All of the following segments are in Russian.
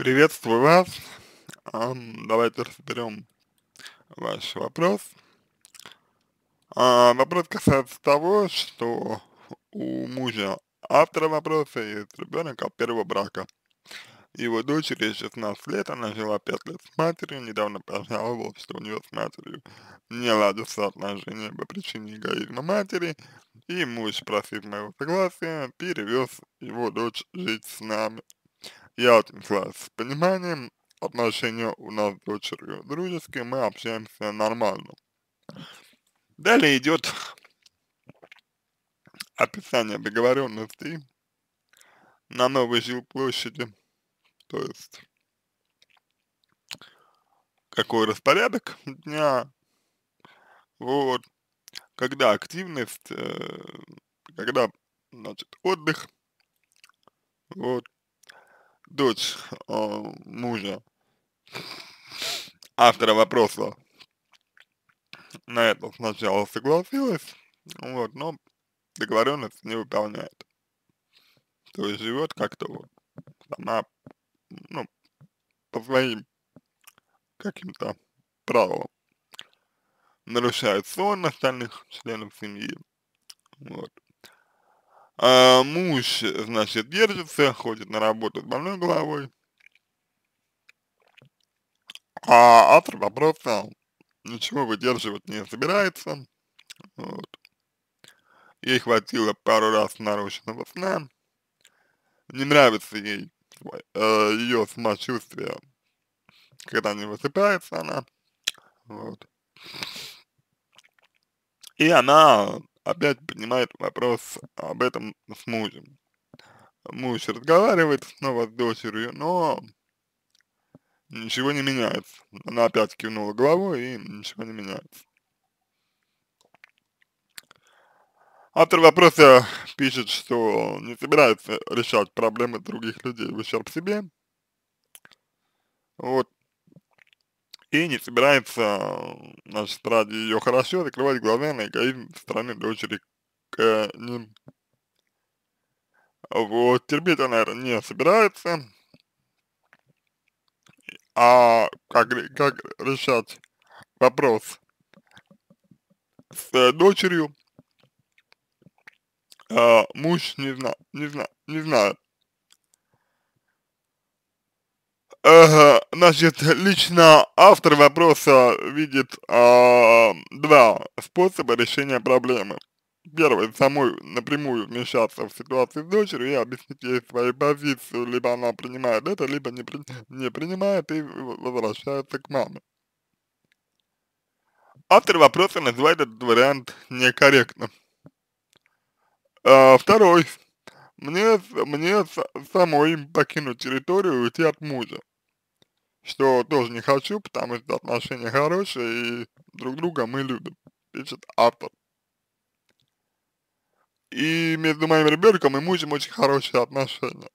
Приветствую вас. Um, давайте разберем ваш вопрос. Uh, вопрос касается того, что у мужа автора вопроса есть ребенок от первого брака. Его дочери 16 лет, она жила 5 лет с матерью, недавно пожаловалась, что у нее с матерью не ладятся отношения по причине эгоизма матери, и муж, просив моего согласия, перевез его дочь жить с нами. Я очень класс. С пониманием отношения у нас с дочерью дружеские, мы общаемся нормально. Далее идет описание договоренности на новой жилплощади, то есть какой распорядок дня, вот, когда активность, э, когда, значит, отдых, вот, дочь э, мужа, автора вопроса, на это сначала согласилась, вот, но договоренность не выполняет. То есть живет как-то вот сама, ну, по своим каким-то правилам. Нарушает сон остальных членов семьи. Вот. А, муж, значит, держится, ходит на работу с больной головой. А автор вопроса ничего выдерживать не собирается. Вот. Ей хватило пару раз нарушенного сна. Не нравится ей э, ее самочувствие, когда не высыпается она. Вот. И она опять поднимает вопрос об этом с мужем. Муж разговаривает снова с дочерью, но ничего не меняется. Она опять кивнула головой и ничего не меняется. Автор вопроса пишет, что не собирается решать проблемы других людей в ущерб себе. Вот, и не собирается, значит, ради ее хорошо закрывать глаза на эгоизм со стороны дочери к ним. Вот, терпеть она это не собирается. А как, как решать вопрос с дочерью, э, муж не, зна не, зна не знает. Э, значит, лично автор вопроса видит э, два способа решения проблемы. Первый, самой напрямую вмешаться в ситуацию с дочерью и объяснить ей свою позицию, либо она принимает это, либо не, при, не принимает и возвращается к маме. Автор вопроса называет этот вариант некорректным. А, второй. Мне, мне самой покинуть территорию и уйти от мужа что тоже не хочу, потому что отношения хорошие и друг друга мы любим, пишет автор. И между моим ребенком и мужем очень хорошие отношения.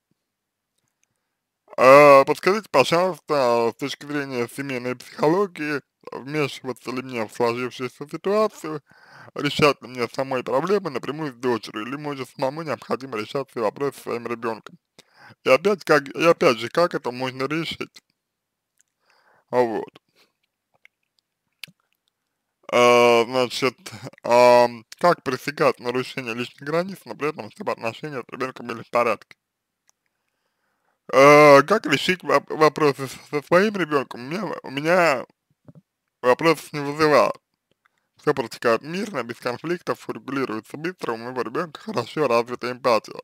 А подскажите, пожалуйста, с точки зрения семейной психологии, вмешиваться ли мне в сложившуюся ситуацию, решать ли мне самой проблемы напрямую с дочерью, или может самому необходимо решать все вопросы своим ребенком. И опять, как, и опять же, как это можно решить? А вот. А, значит, а, как пресекать нарушение личных границ, но при этом, чтобы отношения с ребенком были в порядке? А, как решить вопросы со своим ребенком? У меня, у меня вопросов не вызывал. Все протекает мирно, без конфликтов, регулируется быстро, у моего ребенка хорошо развита эмпатия.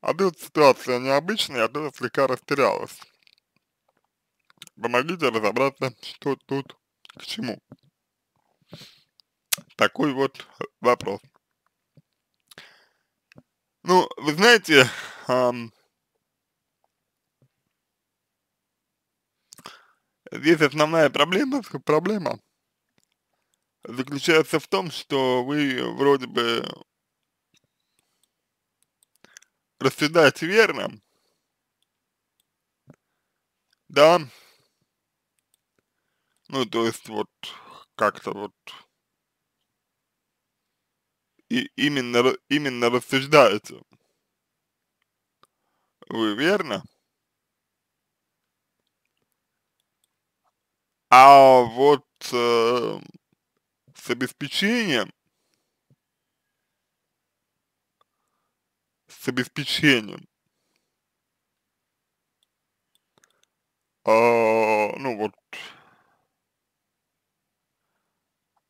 А тут ситуация необычная, я тоже слегка растерялась. Помогите разобраться, что тут к чему. Такой вот вопрос. Ну, вы знаете, эм, здесь основная проблема, проблема заключается в том, что вы вроде бы рассуждаете верно, да, ну, то есть вот как-то вот и именно, именно рассуждаете. Вы верно? А вот э, с обеспечением, с обеспечением, э, ну вот,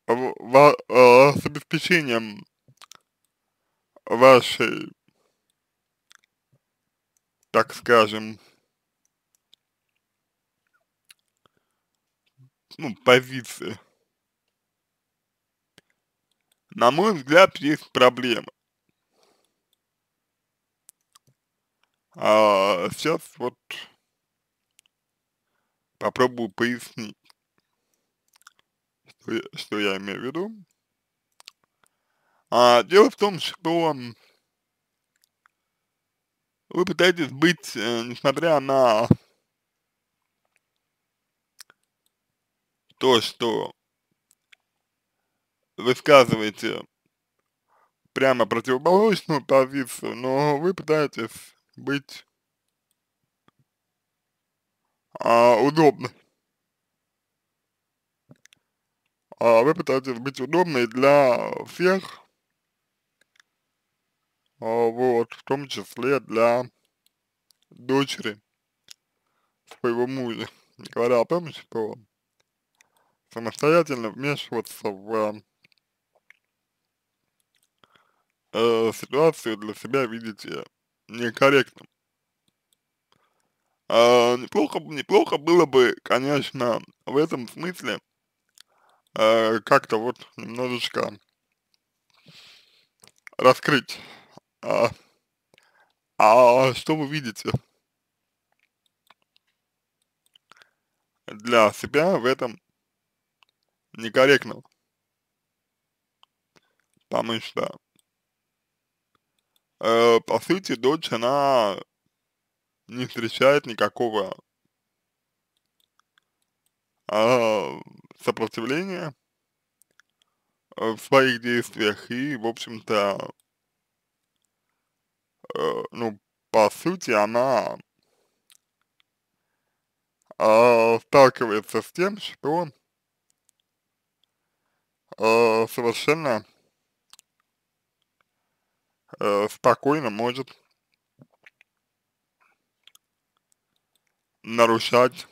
в, э, с обеспечением вашей, так скажем, ну, позиции. На мой взгляд, есть проблема. А сейчас вот попробую пояснить. Что, я имею в виду? А, дело в том, что вы пытаетесь быть, э, несмотря на то, что высказываете прямо противоположную позицию, но вы пытаетесь быть а, удобным А вы пытаетесь быть удобной для всех, а вот, в том числе для дочери своего мужа, говоря о том, что самостоятельно вмешиваться в э, ситуацию для себя видите некорректно. Э, неплохо, неплохо было бы, конечно, в этом смысле э, как-то вот немножечко раскрыть. А, а что вы видите для себя в этом некорректного? Потому что, э, по сути, дочь, она не встречает никакого э, сопротивления э, в своих действиях и, в общем-то, э, ну, по сути, она э, сталкивается с тем, что э, совершенно э, спокойно может нарушать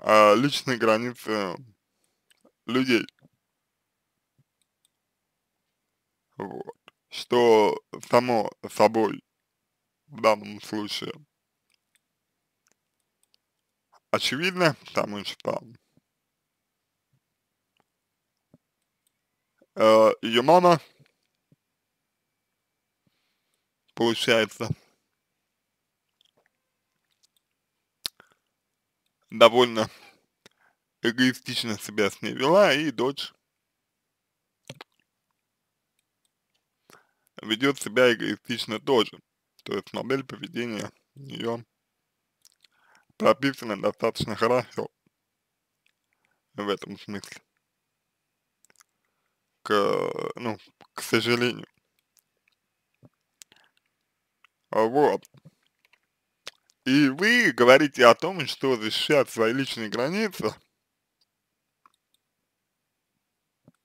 э, личные границы людей. Вот. Что само собой в данном случае очевидно, потому что э, ее мама, получается, довольно эгоистично себя с ней вела, и дочь ведет себя эгоистично тоже. То есть модель поведения ее прописана достаточно хорошо в этом смысле. К, ну, к сожалению. А вот. И вы говорите о том, что защищать свои личные границы,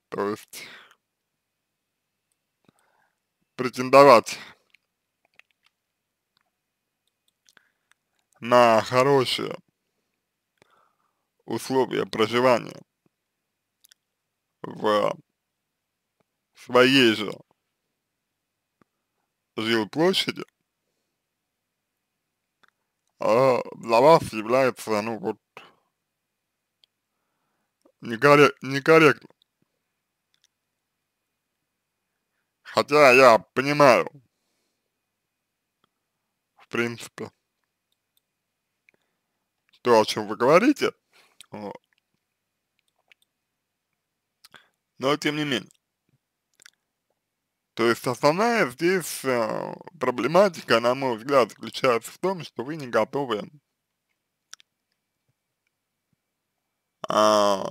то есть претендовать на хорошие условия проживания в своей же жилплощади, а, для вас является, ну вот, некорректно. Хотя я понимаю, в принципе, то, о чем вы говорите, вот. но тем не менее. То есть основная здесь э, проблематика, на мой взгляд, заключается в том, что вы не готовы э,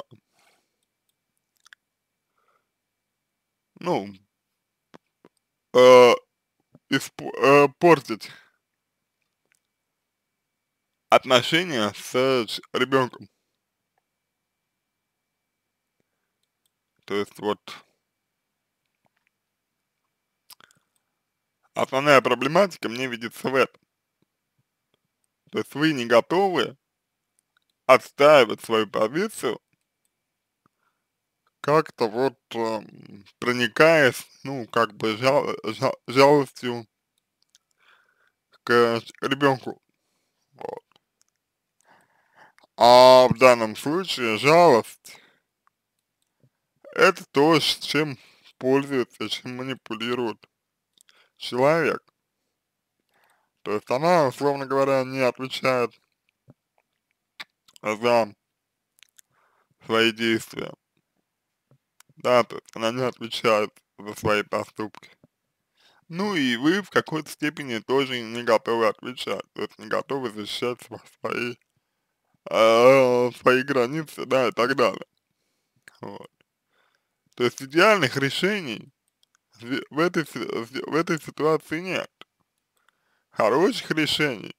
ну, э, исп, э, портить отношения с ребенком. То есть вот Основная проблематика мне видится в этом. То есть вы не готовы отстаивать свою позицию, как-то вот э, проникаясь, ну, как бы жал, жал, жалостью к ребенку. Вот. А в данном случае жалость это то, с чем пользуются, чем манипулируют человек. То есть она, условно говоря, не отвечает за свои действия. Да, то есть она не отвечает за свои поступки. Ну и вы в какой-то степени тоже не готовы отвечать, то есть не готовы защищать свои, э, свои границы, да, и так далее. Вот. То есть идеальных решений в этой, в этой ситуации нет. Хороших решений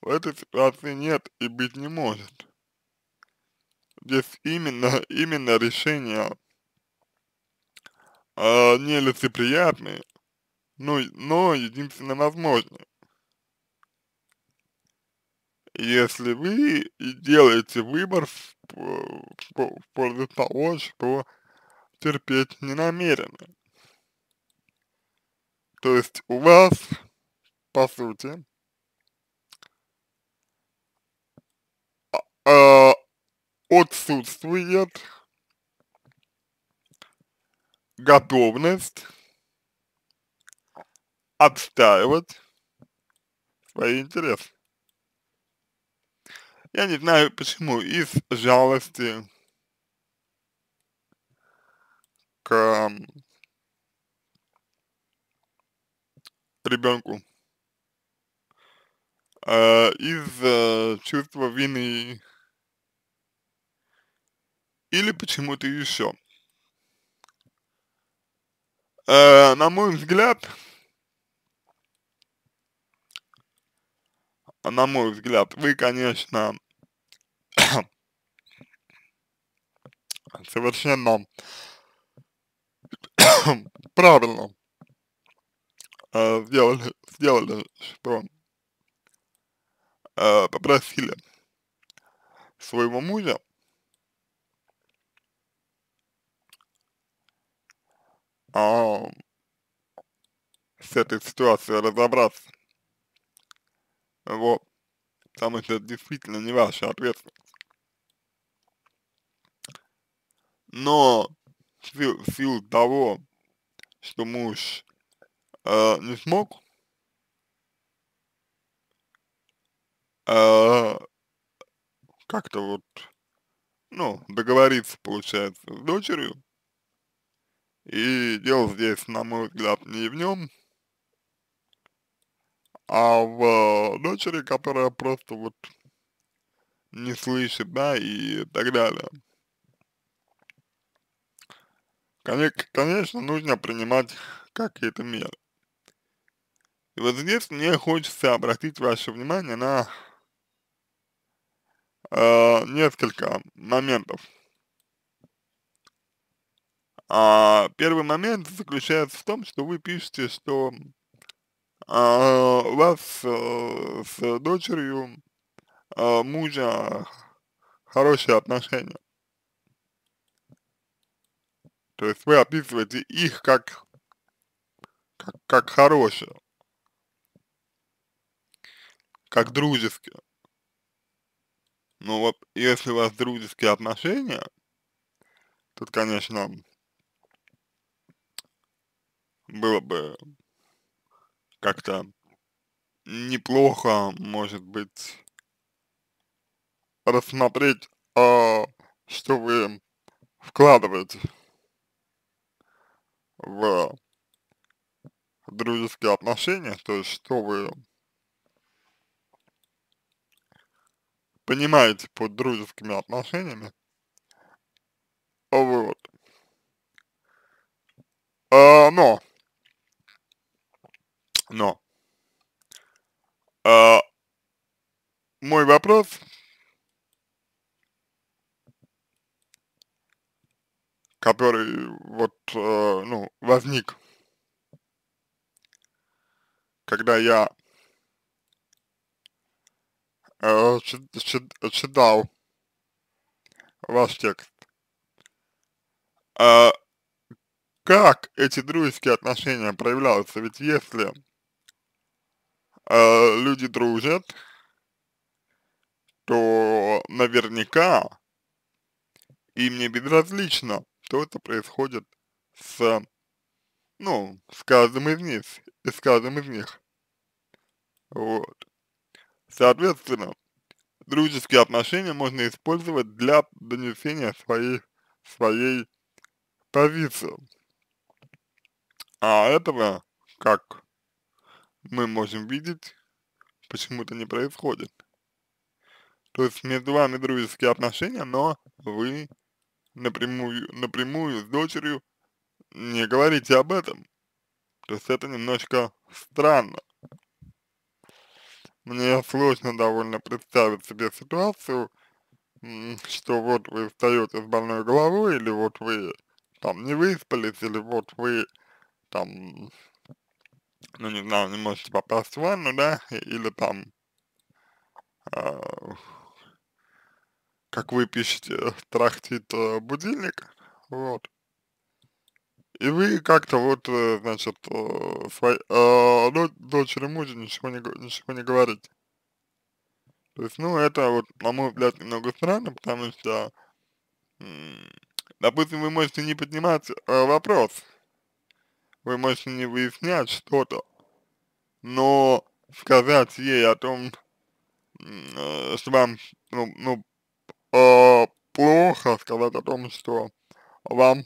в этой ситуации нет и быть не может. Здесь именно, именно решения э, нелицеприятные, но, но единственно возможные. Если вы делаете выбор в, в, в пользу того, что терпеть не намерены. То есть у вас, по сути, а, а, отсутствует готовность отстаивать свои интересы. Я не знаю почему, из жалости к ребенку э, из э, чувства вины или почему-то еще. Э, на мой взгляд, на мой взгляд, вы, конечно, совершенно правильно э, сделали, сделали, что э, попросили своего мужа э, с этой ситуацией разобраться. Вот. Потому что это действительно не ваша ответственность. Но в силу того, что муж э, не смог э, как-то вот, ну, договориться, получается, с дочерью. И дело здесь, на мой взгляд, не в нем, а в дочери, которая просто вот не слышит, да, и так далее. Конечно, нужно принимать какие-то меры. И вот здесь мне хочется обратить ваше внимание на э, несколько моментов. А, первый момент заключается в том, что вы пишете, что а, у вас а, с дочерью а, мужа хорошие отношения. То есть вы описываете их как, как, как хорошие как дружески. Но ну, вот если у вас дружеские отношения, тут, конечно, было бы как-то неплохо, может быть, рассмотреть, а, что вы вкладываете в дружеские отношения, то есть что вы понимаете под дружескими отношениями. А вот. А, но. Но. А, мой вопрос который вот, э, ну, возник, когда я э, читал ваш текст. А как эти дружеские отношения проявляются? Ведь если э, люди дружат, то наверняка им не безразлично, что это происходит с, ну, с каждым из них, с каждым из них. Вот. Соответственно, дружеские отношения можно использовать для донесения своей, своей позиции. А этого, как мы можем видеть, почему-то не происходит. То есть между вами дружеские отношения, но вы напрямую, напрямую с дочерью не говорите об этом. То есть это немножко странно мне сложно довольно представить себе ситуацию, что вот вы встаете с больной головой, или вот вы там не выспались, или вот вы там, ну не знаю, не можете попасть в ванну, да, или там, э, как вы пишете, трахтит э, будильник, вот. И вы как-то вот, э, значит, э, э, дочери мужа ничего не, ничего не говорите. То есть, ну, это вот, на мой взгляд, немного странно, потому что, допустим, вы можете не поднимать э, вопрос, вы можете не выяснять что-то, но сказать ей о том, э, что вам, ну, ну э, плохо, сказать о том, что вам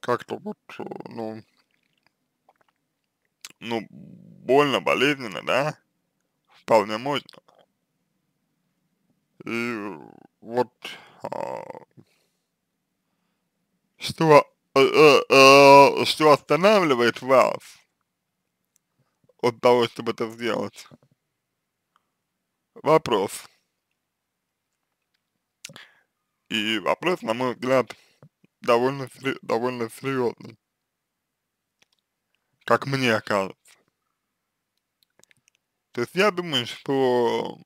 как-то вот, э, ну, ну, больно, болезненно, да, вполне можно. И вот а, что, а, а, что останавливает вас от того, чтобы это сделать? Вопрос. И вопрос, на мой взгляд, довольно, довольно серьезный. Как мне кажется. То есть я думаю, что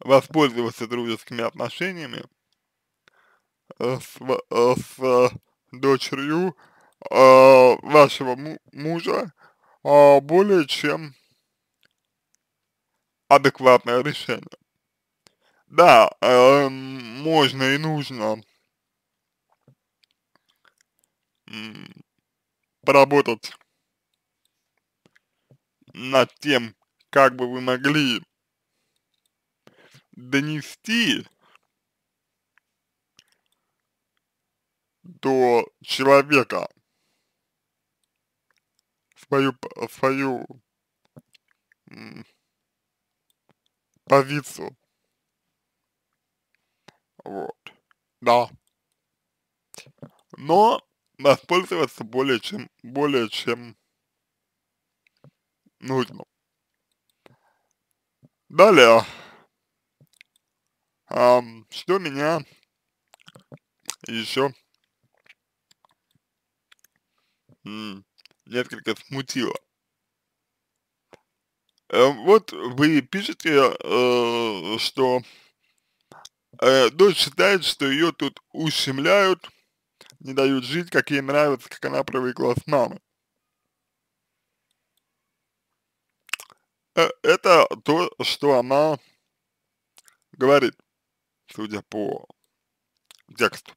воспользоваться дружескими отношениями с, с э, дочерью э, вашего мужа э, более чем адекватное решение. Да, э, можно и нужно поработать над тем, как бы вы могли донести до человека свою, свою позицию. Вот. Да. Но воспользоваться более чем, более чем нужно. Далее, а, что меня еще несколько смутило. Э, вот вы пишете, э, что э, дочь считает, что ее тут ущемляют, не дают жить, как ей нравится, как она привыкла с мамой. Э, это то, что она говорит, судя по тексту.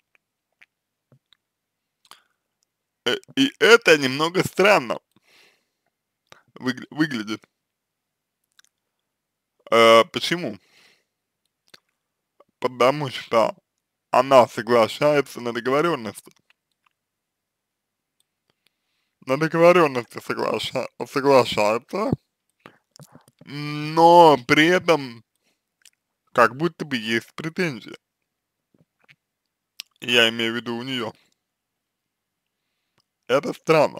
Э, и это немного странно выглядит. Э, почему? Потому что она соглашается на договоренности. На договоренности соглаша соглашается, но при этом как будто бы есть претензии. Я имею в виду у нее. Это странно.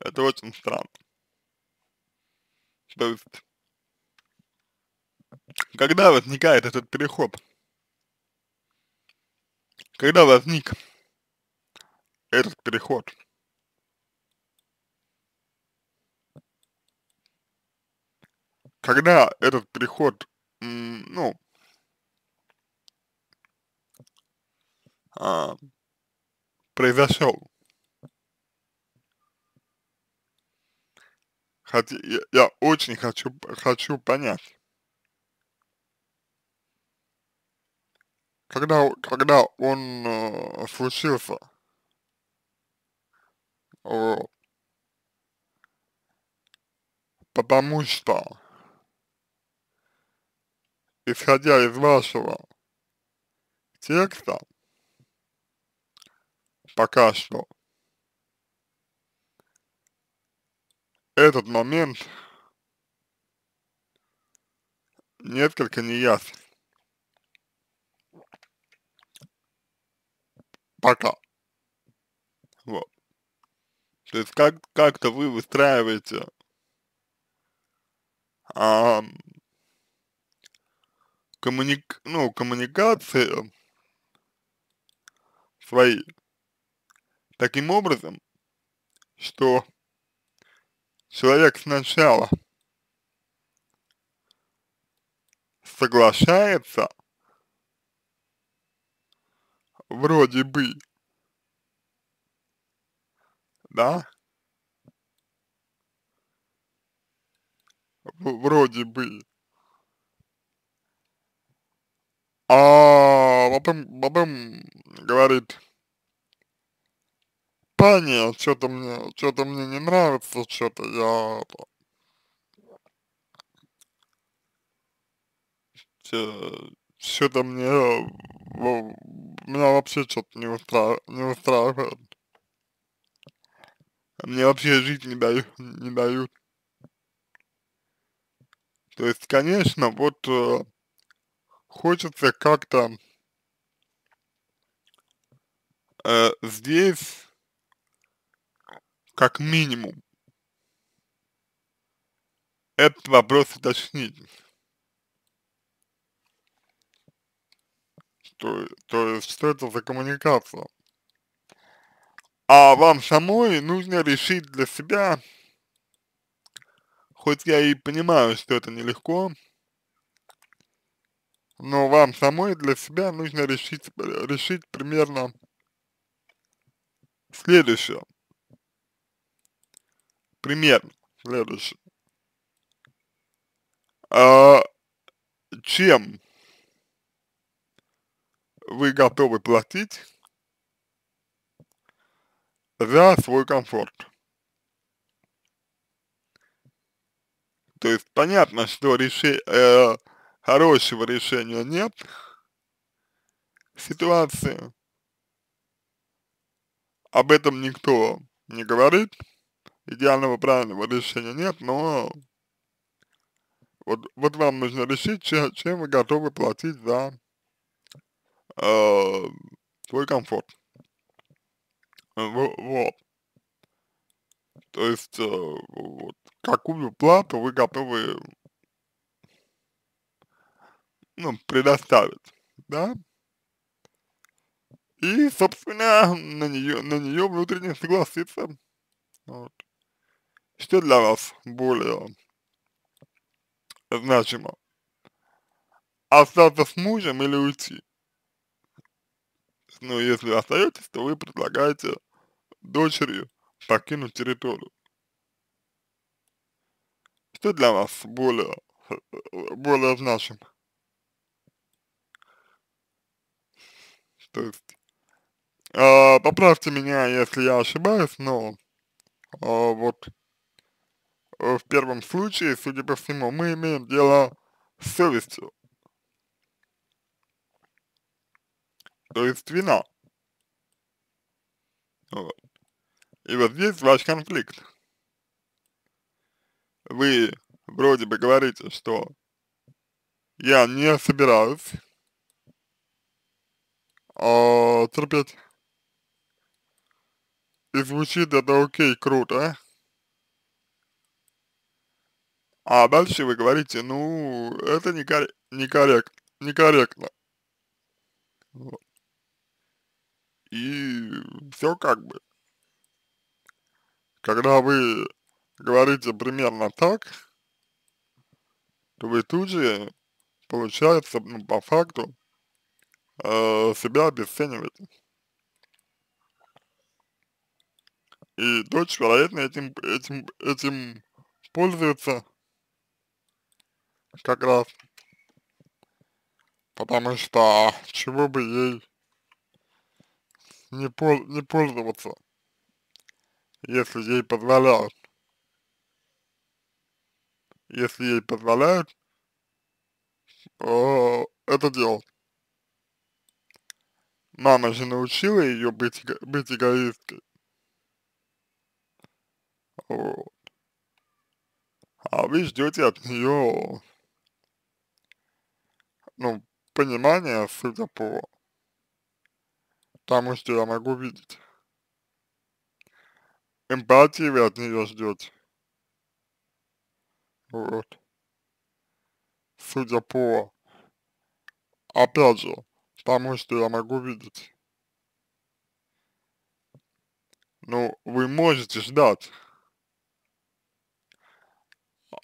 Это очень странно. То есть когда возникает этот переход? Когда возник этот переход? Когда этот переход, ну, а, произошел? Хотя я, я очень хочу, хочу понять. когда, когда он э, случился. Вот. Э, потому что, исходя из вашего текста, пока что, этот момент несколько неясен. пока. Вот. То есть как, как-то вы выстраиваете а, коммуник, ну, коммуникации свои таким образом, что человек сначала соглашается Вроде бы. Да? В вроде бы. А потом, потом говорит, Паня, что-то мне, что-то мне не нравится, что-то я все, что-то мне, э, меня вообще что-то не, устра... не устраивает. Мне вообще жить не дают, не дают. То есть, конечно, вот э, хочется как-то э, здесь, как минимум, этот вопрос уточнить. то, то есть что это за коммуникация. А вам самой нужно решить для себя, хоть я и понимаю, что это нелегко, но вам самой для себя нужно решить, решить примерно следующее. Примерно следующее. А, чем вы готовы платить за свой комфорт. То есть понятно, что реши, э, хорошего решения нет ситуации. Об этом никто не говорит. Идеального правильного решения нет, но вот, вот вам нужно решить, чем, чем вы готовы платить за Э, твой комфорт. Э, вот. То есть, э, вот, какую плату вы готовы ну, предоставить, да? И, собственно, на нее, на нее внутренне согласиться. Вот. Что для вас более значимо? Остаться с мужем или уйти? но ну, если остаетесь, то вы предлагаете дочери покинуть территорию. Что для вас более, более значимо? То есть, э, поправьте меня, если я ошибаюсь, но а, э, вот в первом случае, судя по всему, мы имеем дело с совестью. то есть вина. Вот. И вот здесь ваш конфликт. Вы вроде бы говорите, что я не собираюсь э, терпеть. И звучит это окей, круто. А дальше вы говорите, ну, это некор некоррект некорректно. Вот и все как бы. Когда вы говорите примерно так, то вы тут же, получается, ну, по факту, э, себя обесцениваете. И дочь, вероятно, этим, этим, этим пользуется как раз. Потому что чего бы ей не, пол, не пользоваться, если ей позволяют. Если ей позволяют, о, это делать. Мама же научила ее быть, быть эгоисткой. Вот. А вы ждете от нее, ну, понимания, судя по тому, что я могу видеть. Эмпатии вы от нее ждете. Вот. Судя по, опять же, тому, что я могу видеть. Ну, вы можете ждать а,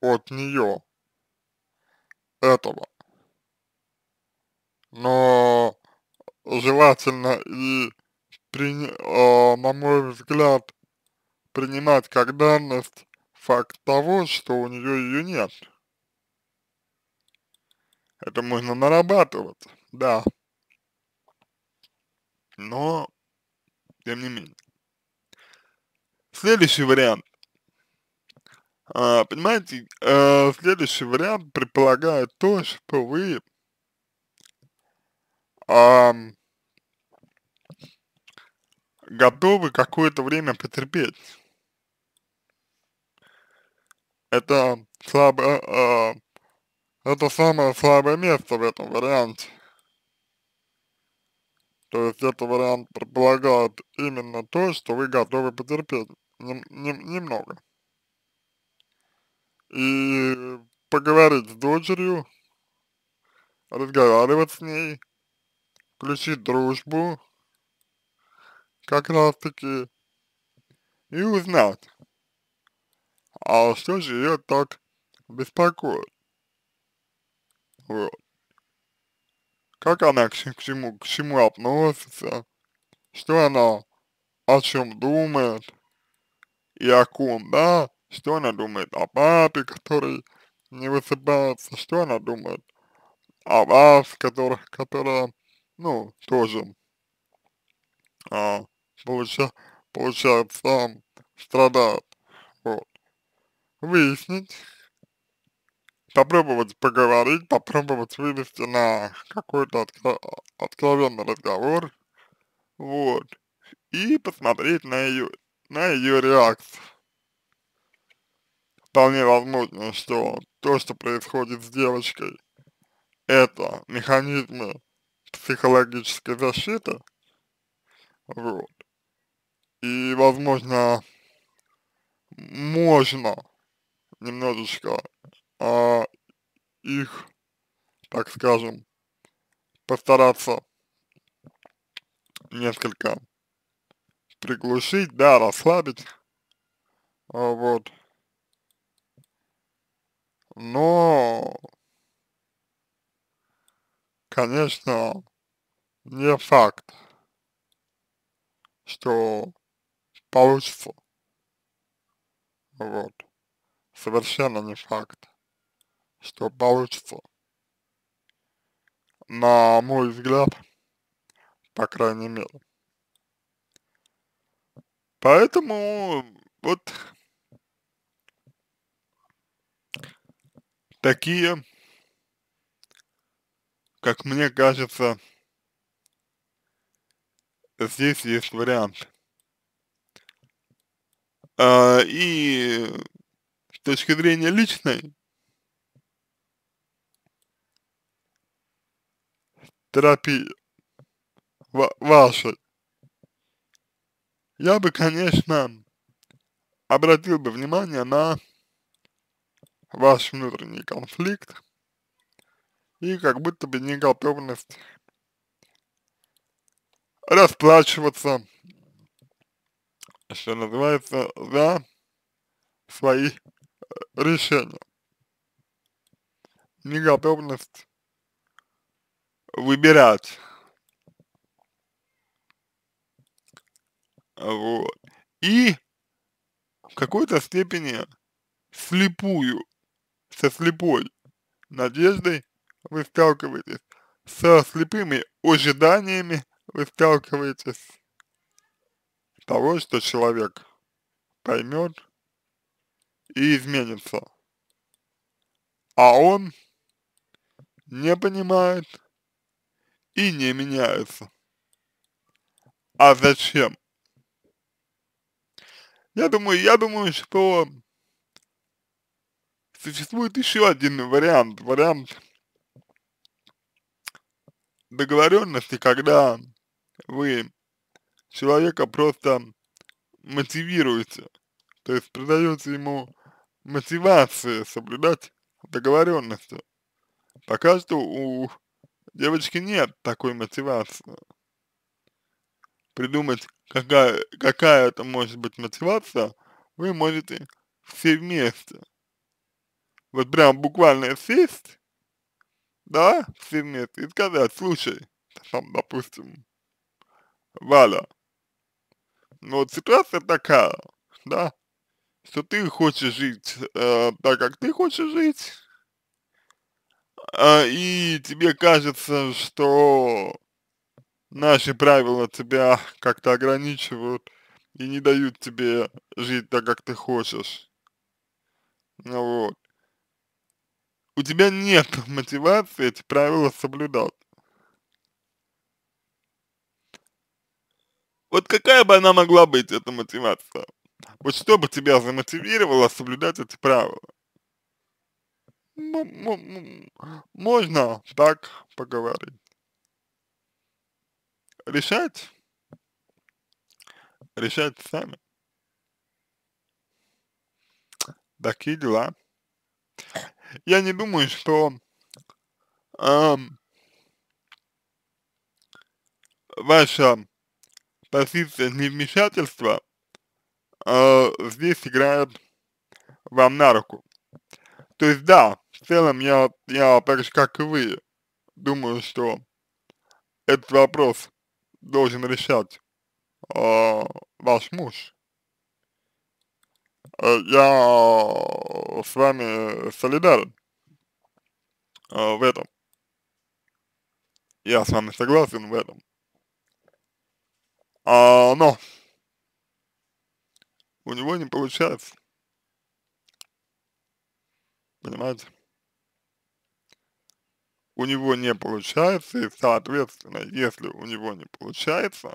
от нее этого. Но желательно и, при, э, а, на мой взгляд, принимать как данность факт того, что у нее ее нет. Это можно нарабатывать, да. Но, тем не менее. Следующий вариант. А, понимаете, а, следующий вариант предполагает то, что вы а, готовы какое-то время потерпеть. Это слабое, а, это самое слабое место в этом варианте. То есть этот вариант предполагает именно то, что вы готовы потерпеть нем, нем, немного. И поговорить с дочерью, разговаривать с ней, включить дружбу, как раз таки, и узнать, а что же ее так беспокоит. Вот. Как она к, к, чему, к чему относится, что она о чем думает, и о ком, да, что она думает о папе, который не высыпается, что она думает о вас, который, которая ну, тоже, а, получа, получается, страдает. Вот. Выяснить, попробовать поговорить, попробовать вывести на какой-то откро откровенный разговор, вот, и посмотреть на ее, на ее реакцию. Вполне возможно, что то, что происходит с девочкой, это механизмы психологическая защита, вот, и, возможно, можно немножечко а, их, так скажем, постараться несколько приглушить, да, расслабить, а, вот, но конечно, не факт, что получится. Вот. Совершенно не факт, что получится. На мой взгляд, по крайней мере. Поэтому вот такие как мне кажется, здесь есть вариант. А, и с точки зрения личной, терапии ва вашей, я бы, конечно, обратил бы внимание на ваш внутренний конфликт, и как будто бы неготовность расплачиваться, что называется, за свои э, решения. Неготовность выбирать. Вот. И в какой-то степени слепую, со слепой надеждой вы сталкиваетесь со слепыми ожиданиями, вы сталкиваетесь того, что человек поймет и изменится. А он не понимает и не меняется. А зачем? Я думаю, я думаю, что существует еще один вариант, вариант договоренности, когда вы человека просто мотивируете, то есть придаете ему мотивации соблюдать договоренности. Пока что у девочки нет такой мотивации. Придумать, какая, какая это может быть мотивация, вы можете все вместе. Вот прям буквально сесть да, сын нет, и сказать, слушай, там, допустим, Валя, но ну, вот ситуация такая, да, что ты хочешь жить э, так, как ты хочешь жить, э, и тебе кажется, что наши правила тебя как-то ограничивают и не дают тебе жить так, как ты хочешь. Ну вот у тебя нет мотивации эти правила соблюдать. Вот какая бы она могла быть, эта мотивация? Вот что бы тебя замотивировало соблюдать эти правила? Ну, м можно так поговорить. Решать? Решать сами. Такие дела я не думаю, что эм, ваша позиция невмешательства э, здесь играет вам на руку. То есть да, в целом я, я так же как и вы думаю, что этот вопрос должен решать э, ваш муж. Э, я с вами солидарен э, в этом. Я с вами согласен в этом. А, но у него не получается. Понимаете? У него не получается, и, соответственно, если у него не получается,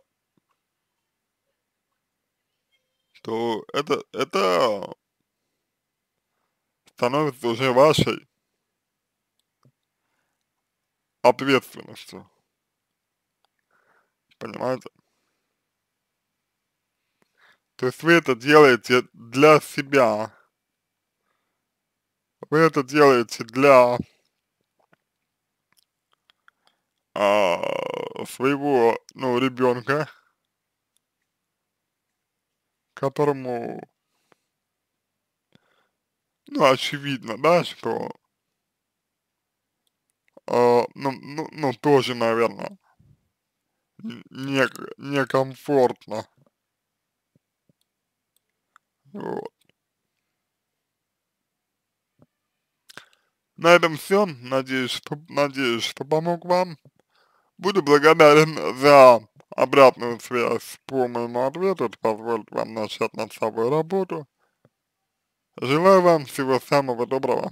то это, это становится уже вашей ответственностью. Понимаете? То есть вы это делаете для себя. Вы это делаете для а, своего, ну, ребенка которому, ну, очевидно, да, что, э, ну, ну, ну, тоже, наверное, не, некомфортно. Вот. На этом все. Надеюсь, что, надеюсь, что помог вам. Буду благодарен за обратную связь по моему ответу, это позволит вам начать над собой работу. Желаю вам всего самого доброго.